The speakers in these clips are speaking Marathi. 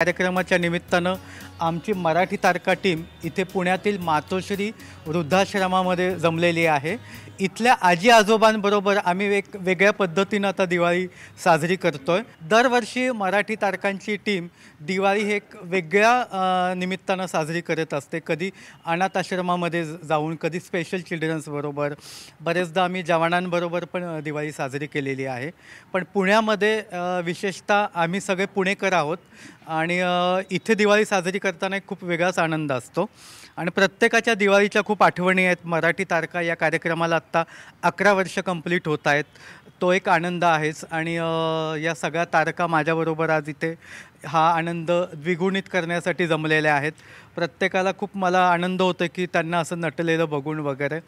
कार्यक्रमाच्या निमित्तानं आमची मराठी तारका टीम इथे पुण्यातील मातोश्री वृद्धाश्रमामध्ये जमलेली आहे इथल्या आजी आजोबांबरोबर आम्ही एक वेगळ्या पद्धतीनं आता दिवाळी साजरी करतो आहे दरवर्षी मराठी तारकांची टीम दिवाळी हे एक वेगळ्या निमित्तानं साजरी करत असते कधी अनाथ आश्रमामध्ये जाऊन कधी स्पेशल चिल्ड्रन्सबरोबर बरेचदा आम्ही जवानांबरोबर पण दिवाळी साजरी केलेली आहे पण पुण्यामध्ये विशेषतः आम्ही सगळे पुणेकर आहोत आणि इथे दिवाळी साजरी करताना एक खूप वेगळाच आनंद असतो आणि प्रत्येकाच्या दिवाळीच्या खूप आठवणी आहेत मराठी तारका या कार्यक्रमाला आत्ता अकरा वर्ष कंप्लीट होत आहेत तो एक आनंद आहेच आणि या सगळ्या तारका माझ्याबरोबर आज इथे हा आनंद द्विगुणित करण्यासाठी जमलेल्या आहेत प्रत्येकाला खूप मला आनंद होतो की त्यांना असं नटलेलं बघून वगैरे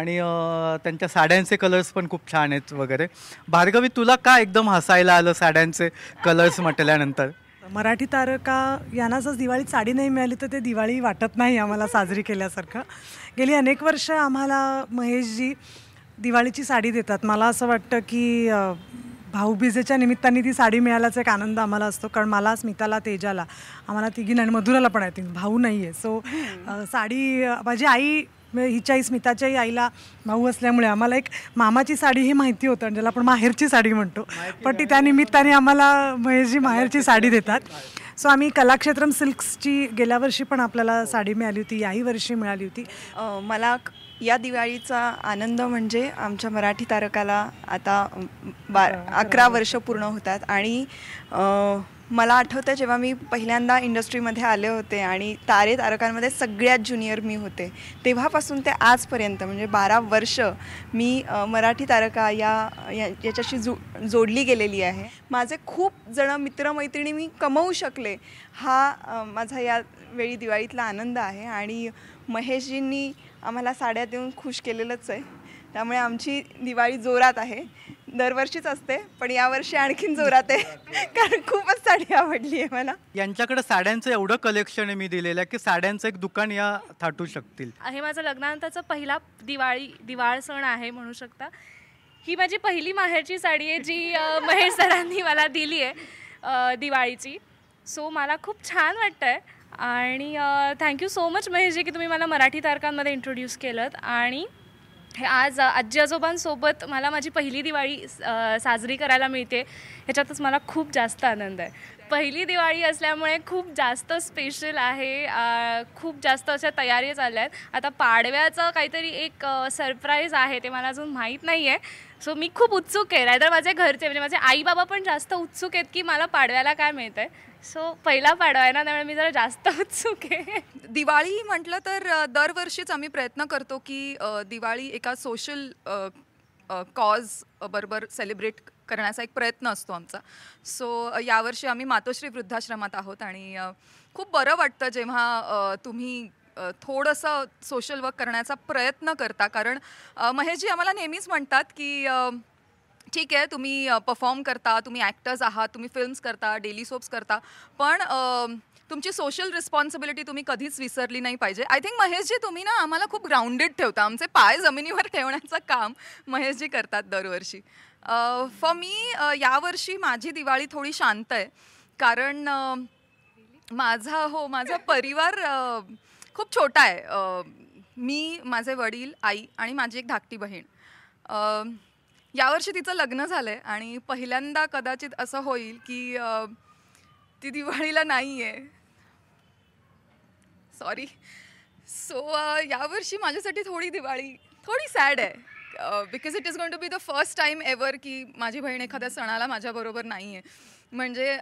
आणि त्यांच्या साड्यांचे कलर्स पण खूप छान आहेत वगैरे भार्गवी तुला का एकदम हसायला आलं साड्यांचे कलर्स म्हटल्यानंतर मराठी तारका यांना जर दिवाळीत साडी नाही मिळाली तर ते दिवाळी वाटत नाही आम्हाला साजरी केल्यासारखं गेली अनेक वर्ष आम्हाला महेशजी दिवाळीची साडी देतात मला असं वाटतं की भाऊबीजेच्या निमित्ताने ती साडी मिळाल्याचा एक आनंद आम्हाला असतो कारण मला स्मिताला तेजाला आम्हाला तिघी आणि मधुराला पण आय थिंक भाऊ नाही आहे सो साडी माझी आई हिच्याही स्मिताच्याही आईला भाऊ असल्यामुळे आम्हाला एक मामाची साडी ही माहिती होतं ज्याला आपण माहेरची साडी म्हणतो पण ती त्या निमित्ताने आम्हाला महेशजी माहेरची साडी देतात सो आम्ही कलाक्षेत्रम सिल्क्सची गेल्या वर्षी पण आपल्याला साडी मिळाली होती याही वर्षी मिळाली होती मला या दिवाळीचा आनंद म्हणजे आमच्या मराठी तारकाला आता बा अकरा वर्ष पूर्ण होतात आणि मला आठवतं जेव्हा मी पहिल्यांदा इंडस्ट्रीमध्ये आले होते आणि तारे तारकांमध्ये सगळ्यात ज्युनियर मी होते तेव्हापासून ते आजपर्यंत म्हणजे बारा वर्ष मी मराठी तारका या याच्याशी जो जोडली गेलेली आहे माझे खूप जणं मित्रमैत्रिणी मी कमवू शकले हा माझा या वेळी दिवाळीतला आनंद आहे आणि महेशजींनी आम्हाला साड्या देऊन खुश केलेलंच आहे त्यामुळे आमची दिवाळी जोरात आहे दरवर्षीच असते पण यावर्षी आणखीन जोरात आहे कारण खूपच साडी आवडली आहे मला यांच्याकडे साड्यांचं एवढं कलेक्शन आहे मी दिलेलं आहे की साड्यांचं एक दुकान या थाटू शकतील हे माझं लग्नानंतरचा पहिला दिवाळी दिवाळ सण आहे म्हणू शकता ही माझी पहिली माहेरची साडी आहे जी महेश सरांनी मला दिली आहे दिवाळीची सो मला खूप छान वाटतं आहे आणि थँक्यू सो मच महेशजी की तुम्ही मला मराठी तारकांमध्ये इंट्रोड्यूस केलं आणि आज आजी आजोबांसोबत मला माझी पहिली दिवाळी साजरी करायला मिळते ह्याच्यातच मला खूप जास्त आनंद आहे पहिली दिवाळी असल्यामुळे खूप जास्त स्पेशल आहे खूप जास्त अशा तयारी चालल्या आहेत आता पाडव्याचं काहीतरी एक सरप्राईज आहे ते मला अजून माहीत नाही आहे सो मी खूप उत्सुक आहे रायदर माझे घरचे म्हणजे माझे आई बाबा पण जास्त उत्सुक आहेत की मला पाडव्याला काय मिळतं आहे सो पहिला पाडवा आहे ना त्यामुळे मी जरा जास्त उत्सुक आहे दिवाळी म्हटलं तर दरवर्षीच आम्ही प्रयत्न करतो की दिवाळी एका सोशल कॉज बरोबर सेलिब्रेट करण्याचा एक प्रयत्न असतो आमचा सो यावर्षी आम्ही मातोश्री वृद्धाश्रमात आहोत आणि खूप बरं वाटतं जेव्हा तुम्ही थोडंसं सोशल वर्क करण्याचा प्रयत्न करता कारण महेशजी आम्हाला नेहमीच म्हणतात की ठीक आहे तुम्ही परफॉर्म करता तुम्ही ॲक्टर्स आहात तुम्ही फिल्म्स करता डेली सोप्स करता पण तुमची सोशल रिस्पॉन्सिबिलिटी तुम्ही कधीच विसरली नाही पाहिजे आय थिंक महेशजी तुम्ही ना आम्हाला खूप ग्राउंडेड ठेवता आमचे पाय जमिनीवर ठेवण्याचं काम महेशजी करतात दरवर्षी फॉर मी यावर्षी माझी दिवाळी थोडी शांत आहे कारण माझा हो माझा परिवार खूप छोटा आहे मी माझे वडील आई आणि माझी एक धाकटी बहीण यावर्षी तिचं लग्न झालं आहे आणि पहिल्यांदा कदाचित असं होईल की ती दिवाळीला नाही आहे सॉरी सो यावर्षी माझ्यासाठी थोडी दिवाळी थोडी सॅड आहे because it is going to be the first time ever की माझी बहीण एखाद्या सणाला माझ्याबरोबर नाही आहे म्हणजे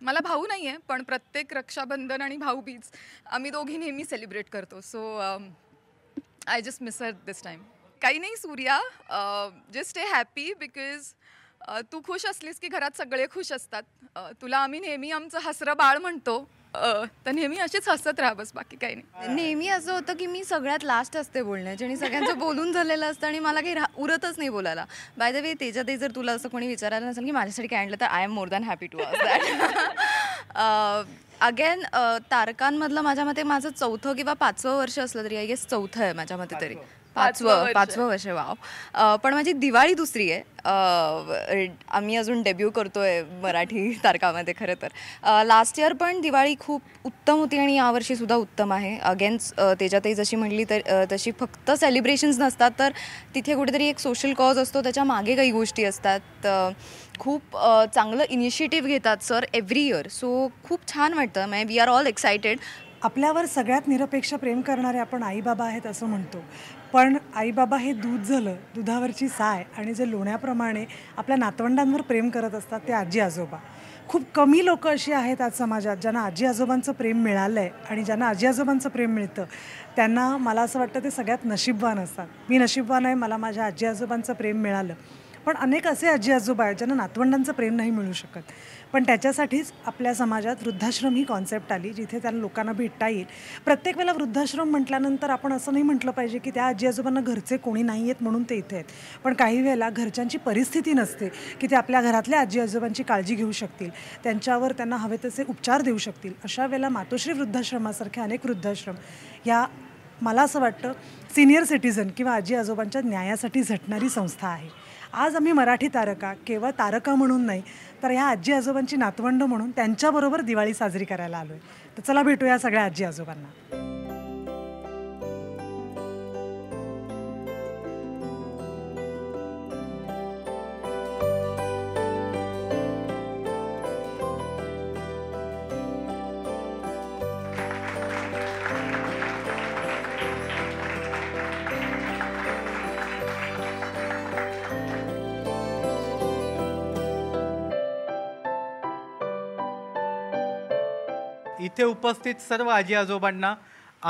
मला भाऊ नाही आहे पण प्रत्येक रक्षाबंधन आणि भाऊबीज आम्ही दोघी नेहमी सेलिब्रेट करतो so I just miss her this time काही नाही Surya just a happy because तू खुश असलीस की घरात सगळे खुश असतात तुला आम्ही नेहमी आमचं हसरं बाळ म्हणतो तर नेहमी असेच हसत राहा बस बाकी काही नाही नेहमी असं होतं की मी सगळ्यात लास्ट असते बोलण्याची आणि सगळ्यांचं बोलून झालेलं असतं आणि मला काही उरतच नाही बोलायला बाय द वे तेजा ते जर तुला असं कोणी विचारायला नसेल की माझ्यासाठी काय आणलं तर I am more than happy to that again तारकांमधलं माझ्या मते माझं चौथं किंवा पाचवं वर्ष असलं तरी आय गेस चौथं आहे माझ्या मते तरी पाचवं पाचवं वर्ष वाव पण माझी दिवाळी दुसरी आहे आम्ही अजून डेब्यू करतोय मराठी तारकामध्ये खरं तर लास्ट इयर पण दिवाळी खूप उत्तम होती आणि यावर्षी सुद्धा उत्तम आहे अगेन्स्ट त्याच्यातही जशी म्हटली तर तशी फक्त सेलिब्रेशन्स नसतात तर तिथे कुठेतरी एक सोशल कॉज असतो त्याच्या मागे काही गोष्टी असतात खूप चांगलं इनिशिएटिव्ह घेतात सर एव्हरी इयर सो खूप छान वाटतं मॅ वी आर ऑल एक्सायटेड आपल्यावर सगळ्यात निरपेक्ष प्रेम करणारे आपण आईबाबा आहेत असं म्हणतो पण आईबाबा हे दूध झालं दुधावरची साय आणि जे लोण्याप्रमाणे आपल्या नातवंडांवर प्रेम करत असतात ते आजी आजोबा खूप कमी लोक अशी आहेत आज समाजात ज्यांना आजी आजोबांचं प्रेम मिळालं आहे आणि ज्यांना आजी आजोबांचं प्रेम मिळतं त्यांना मला असं वाटतं ते सगळ्यात नशीबवान असतात मी नशीबवान आहे मला माझ्या आजी आजोबांचं प्रेम मिळालं पण अनेक असे आजी आजोबा आहेत ज्यांना नातवंडांचं प्रेम नाही मिळू शकत पण त्याच्यासाठीच आपल्या समाजात वृद्धाश्रम ही कॉन्सेप्ट आली जिथे त्या लोकांना भेटता येईल प्रत्येक वेळेला वृद्धाश्रम म्हटल्यानंतर आपण असं नाही म्हटलं पाहिजे की त्या आजी आजोबांना घरचे कोणी नाही आहेत म्हणून ते इथे आहेत पण काही वेळेला घरच्यांची परिस्थिती नसते की ते आपल्या घरातल्या आजी आजोबांची काळजी घेऊ शकतील त्यांच्यावर त्यांना हवे तसे उपचार देऊ शकतील अशा वेळेला मातोश्री वृद्धाश्रमासारखे अनेक वृद्धाश्रम या मला असं वाटतं सिनियर सिटीझन किंवा आजी आजोबांच्या न्यायासाठी झटणारी संस्था आहे आज आम्ही मराठी तारका केवळ तारका म्हणून नाही तर ह्या आजी आजोबांची नातवंड म्हणून त्यांच्याबरोबर दिवाळी साजरी करायला आलो आहे तर चला भेटूया सगळ्या आजी आजोबांना इथे उपस्थित सर्व आजी आजोबांना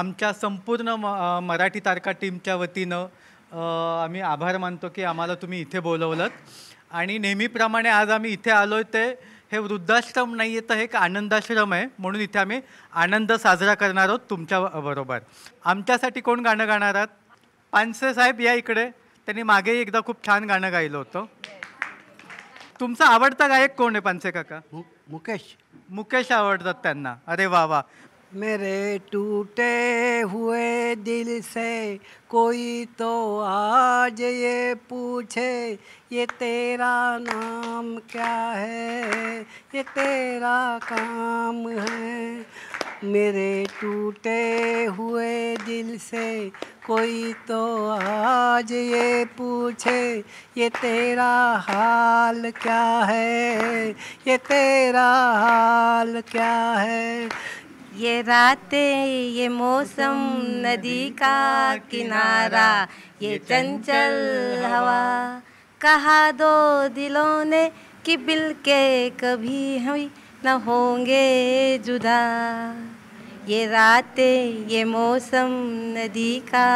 आमच्या संपूर्ण म मराठी तारका टीमच्या वतीनं आम्ही आभार मानतो की आम्हाला तुम्ही इथे बोलवलं आणि नेहमीप्रमाणे आज आम्ही इथे आलो ते हे वृद्धाश्रम नाही आहे तर हे एक आनंदाश्रम आहे म्हणून इथे आम्ही आनंद साजरा करणार आहोत तुमच्या बरोबर आमच्यासाठी कोण गाणं गाणार आहात पानसे साहेब या इकडे त्यांनी मागे एकदा खूप छान गाणं गायलं होतं तुमचा आवडता गायक कोण आहे पानसे काका मुकेश मुकेश आवडतात त्यांना अरे वा वा मेरे टूटे हुए दिल से कोई तो आज ये पूछे ये तेरा नाम क्या है ये तेरा काम है मेरे टूटे हुए दिल से कोई तो आज ये पूछे ये तेरा हाल क्या है ये तेरा हाल क्या है ये रातें ये मौसम नदी का किनारा ये चंचल हवा कहा दो दिलों ने कि बिल के कभी हुई न होंगे जुदा ये रातें ये मौसम नदी का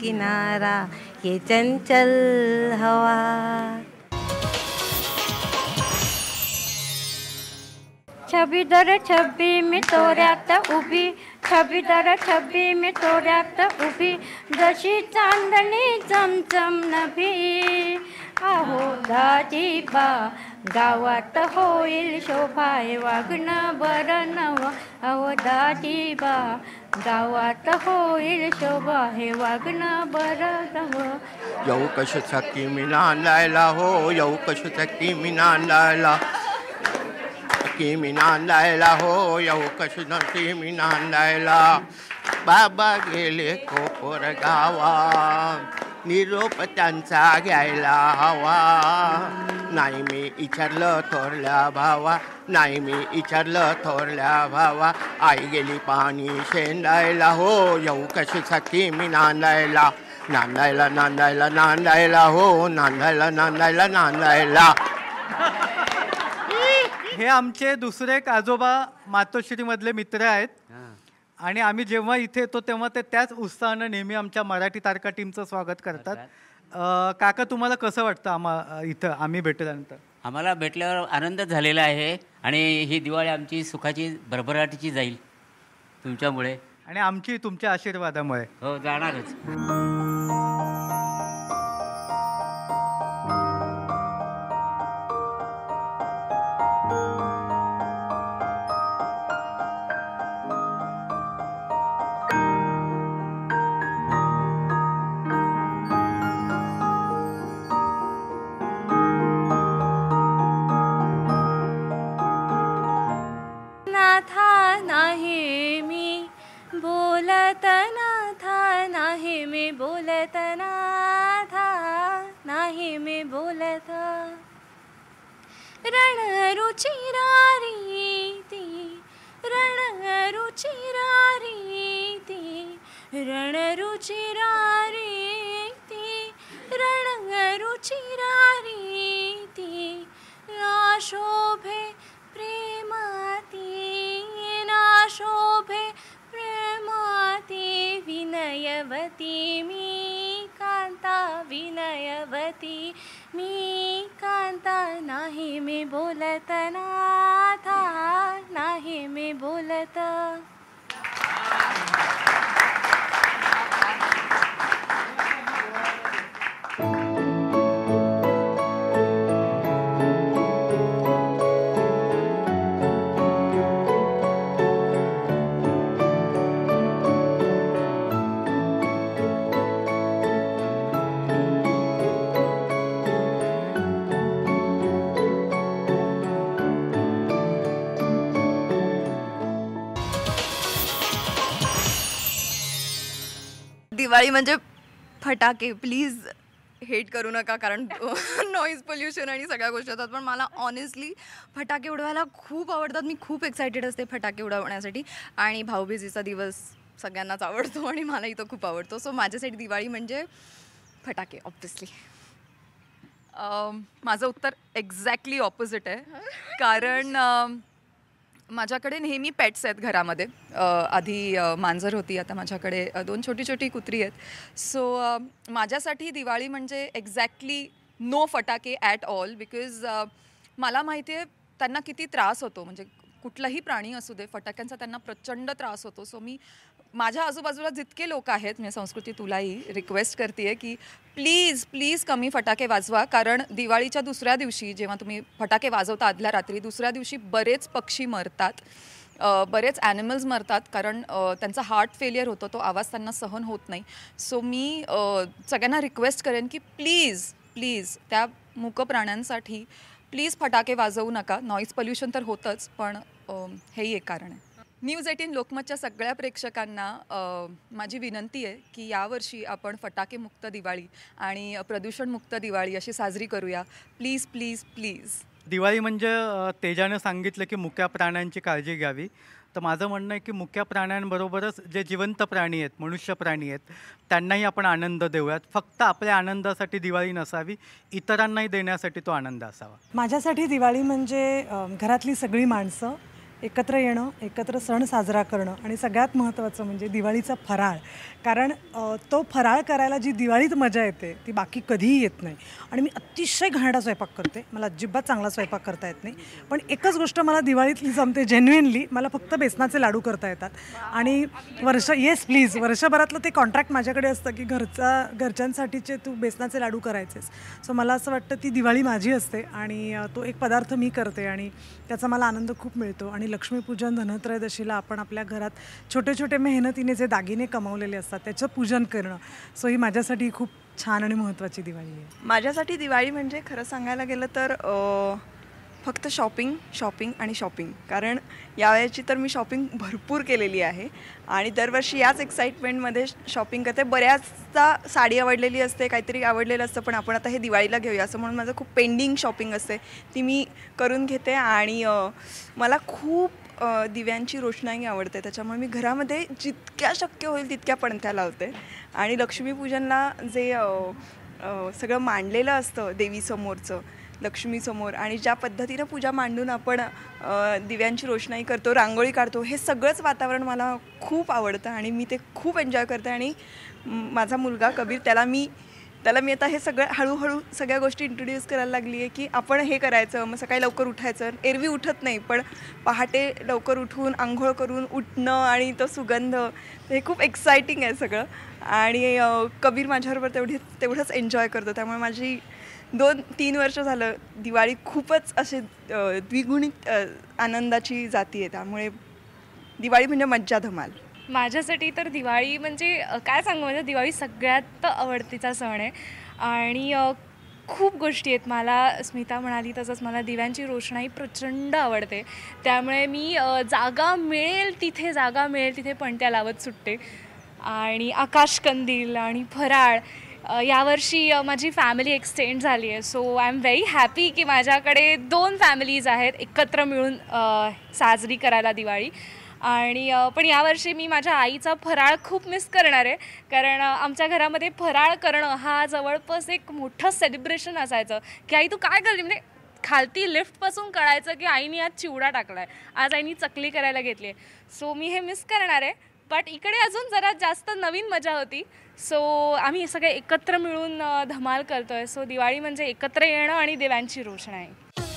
किनारा ये चंचल हवा छबी दर छबी में तो तोऱ्यात उभी छबी दर छबी में तो तोऱ्यात उभी जशी चांदनी चमचम नभी आहो बा गावात होईल शोभाय वागणं बरं आहो अहोदाची बा गावात होईल शोभा हे वागणं बरं नव येऊ कश सखी मी नांदायला हो येऊ कश सखी मी नांदायला की मी नांदायला हो येऊ कश नकी मी नांदायला बाबा गेले कोपर गावा निरोप त्यांचा घ्यायला हवा नाही मी इचारलं थोरल्या भावा नाही मी इचारलं थोरल्या भावा आई गेली पाणी शेंडायला हो येऊ कशी कशीसाठी मी नांदायला नांदायला नांदायला नांदायला हो नांदायला नांदायला नांदायला हे आमचे दुसरे काजोबा आजोबा मातोश्रीमधले मित्र आहेत आणि आम्ही जेव्हा इथे येतो तेव्हा ते त्याच उत्साहानं नेहमी आमच्या मराठी तारका टीमचं स्वागत करतात काका तुम्हाला कसं वाटतं आम्हा इथं आम्ही भेटल्यानंतर आम्हाला भेटल्यावर आनंद झालेला आहे आणि ही दिवाळी आमची सुखाची भरभराटीची जाईल तुमच्यामुळे आणि आमची तुमच्या आशीर्वादामुळे हो जाणारच tirar. मी कांता नाही मी बोलत नाथा नाही मी बोलत दिवाळी म्हणजे फटाके प्लीज हेट करू नका कारण नॉईज पोल्युशन आणि सगळ्या गोष्टी होतात पण मला ऑनेस्टली फटाके उडवायला खूप आवडतात मी खूप एक्सायटेड असते फटाके उडवण्यासाठी आणि भाऊबीजीचा दिवस सगळ्यांनाच आवडतो आणि मलाही तो खूप आवडतो सो माझ्यासाठी दिवाळी म्हणजे फटाके ऑब्विसली माझं उत्तर एक्झॅक्टली ऑपोजिट आहे कारण माझ्याकडे नेहमी पेट्स आहेत घरामध्ये आधी मांजर होती आता माझ्याकडे दोन छोटी छोटी कुत्री आहेत सो माझ्यासाठी दिवाळी म्हणजे एक्झॅक्टली नो फटाके ॲट ऑल बिकॉज मला माहिती आहे त्यांना किती त्रास होतो म्हणजे कुठलाही प्राणी असू दे फटाक्यांचा त्यांना प्रचंड त्रास होतो सो मी माझ्या आजूबाजूला जितके लोक आहेत मी संस्कृती तुलाही रिक्वेस्ट करते की प्लीज प्लीज कमी फटाके वाजवा कारण दिवाळीच्या दुसऱ्या दिवशी जेव्हा तुम्ही फटाके वाजवता आदल्या रात्री दुसऱ्या दिवशी बरेच पक्षी मरतात बरेच ॲनिमल्स मरतात कारण त्यांचा हार्ट फेलियर होतो तो आवाज त्यांना सहन होत नाही सो मी सगळ्यांना रिक्वेस्ट करेन की प्लीज प्लीज त्या मूक प्राण्यांसाठी प्लीज फटाके वाजवू नका नॉईज पोल्युशन तर होतंच पण हेही एक कारण आहे न्यूज एटीन लोकमतच्या सगळ्या प्रेक्षकांना माझी विनंती आहे की यावर्षी आपण फटाकेमुक्त दिवाळी आणि प्रदूषणमुक्त दिवाळी अशी साजरी करूया प्लीज प्लीज प्लीज दिवाळी म्हणजे तेजानं सांगितलं की मुक्या प्राण्यांची काळजी घ्यावी तर माझं म्हणणं आहे की मुक्या प्राण्यांबरोबरच जे जिवंत प्राणी आहेत मनुष्य प्राणी आहेत त्यांनाही आपण आनंद देऊयात फक्त आपल्या आनंदासाठी दिवाळी नसावी इतरांनाही देण्यासाठी तो आनंद असावा माझ्यासाठी दिवाळी म्हणजे घरातली सगळी माणसं एकत्र येणं एकत्र सण साजरा करणं आणि सगळ्यात महत्त्वाचं म्हणजे दिवाळीचा फराळ कारण तो फराळ करायला जी दिवाळीत मजा येते ती बाकी कधीही येत नाही आणि मी अतिशय घाणडा स्वयंपाक करते मला अजिबात चांगला स्वयंपाक करता येत नाही पण एकच गोष्ट मला दिवाळीतली जमते जेन्युइनली मला फक्त बेसनाचे लाडू करता येतात आणि वर्ष येस प्लीज वर्षभरातलं ते कॉन्ट्रॅक्ट माझ्याकडे असतं की घरचा घरच्यांसाठीचे तू बेसनाचे लाडू करायचेस सो मला असं वाटतं ती दिवाळी माझी असते आणि तो एक पदार्थ मी करते आणि त्याचा मला आनंद खूप मिळतो आणि आणि लक्ष्मीपूजन धनत्रयोदशीला आपण आपल्या घरात छोटे छोटे मेहनतीने जे दागिने कमावलेले असतात त्याचं पूजन करणं सो ही माझ्यासाठी खूप छान आणि महत्त्वाची दिवाळी आहे माझ्यासाठी दिवाळी म्हणजे खरं सांगायला गेलं तर फक्त शॉपिंग शॉपिंग आणि शॉपिंग कारण यावेळेची तर मी शॉपिंग भरपूर केलेली आहे आणि दरवर्षी याच एक्साइटमेंटमध्ये शॉपिंग करते बऱ्याचदा साडी आवडलेली असते काहीतरी आवडलेलं असतं पण आपण आता हे दिवाळीला घेऊया असं म्हणून माझं खूप पेंडिंग शॉपिंग असते ती मी करून घेते आणि मला खूप दिव्यांची रोषणाई आवडते त्याच्यामुळे मी घरामध्ये जितक्या शक्य होईल तितक्या पणत्या लावते आणि लक्ष्मीपूजनला जे सगळं मांडलेलं असतं देवीसमोरचं लक्ष्मीसमोर आणि ज्या पद्धतीनं पूजा मांडून आपण दिव्यांची रोषणाई करतो रांगोळी काढतो हे सगळंच वातावरण मला खूप आवडतं आणि मी ते खूप एन्जॉय करते आणि माझा मुलगा कबीर त्याला मी त्याला मी आता हे सगळं हळूहळू सगळ्या गोष्टी इंट्रोड्यूस करायला लागली आहे की आपण हे करायचं मग सकाळी लवकर उठायचं एरवी उठत नाही पण पहाटे लवकर उठून आंघोळ करून उठणं आणि तो सुगंध हे खूप एक्सायटिंग आहे सगळं आणि कबीर माझ्याबरोबर तेवढी तेवढंच एन्जॉय करतो त्यामुळे माझी दोन तीन वर्ष झालं दिवाळी खूपच असे द्विगुणित आनंदाची जाती आहे त्यामुळे दिवाळी म्हणजे मज्जा धमाल माझ्यासाठी तर दिवाळी म्हणजे काय सांगू म्हणजे दिवाळी सगळ्यात आवडतीचा सण आहे आणि खूप गोष्टी आहेत मला स्मिता म्हणाली तसंच मला दिव्यांची रोषणाई प्रचंड आवडते त्यामुळे मी जागा मिळेल तिथे जागा मिळेल तिथे पणत्या लावत सुटते आणि आकाशकंदील आणि फराळ यावर्षी माझी फॅमिली एक्सटेंड झाली आहे so I am very happy की माझ्याकडे दोन फॅमिलीज आहेत एकत्र मिळून साजरी करायला दिवाळी आणि पण यावर्षी मी माझ्या आईचा फराळ खूप मिस करणार आहे कारण आमच्या घरामध्ये फराळ करणं हा जवळपास एक मोठं सेलिब्रेशन असायचं की आई तू काय करली म्हणजे खालती लिफ्टपासून कळायचं की आईने आज चिवडा टाकला आहे आज आईनी चकली करायला घेतली आहे सो मी हे मिस करणार आहे बट इकडे अजून जरा जास्त नवीन मजा होती सो आम्ही सगळे एकत्र मिळून धमाल करतोय सो दिवाळी म्हणजे एकत्र येणं आणि देवांची रोषणा आहे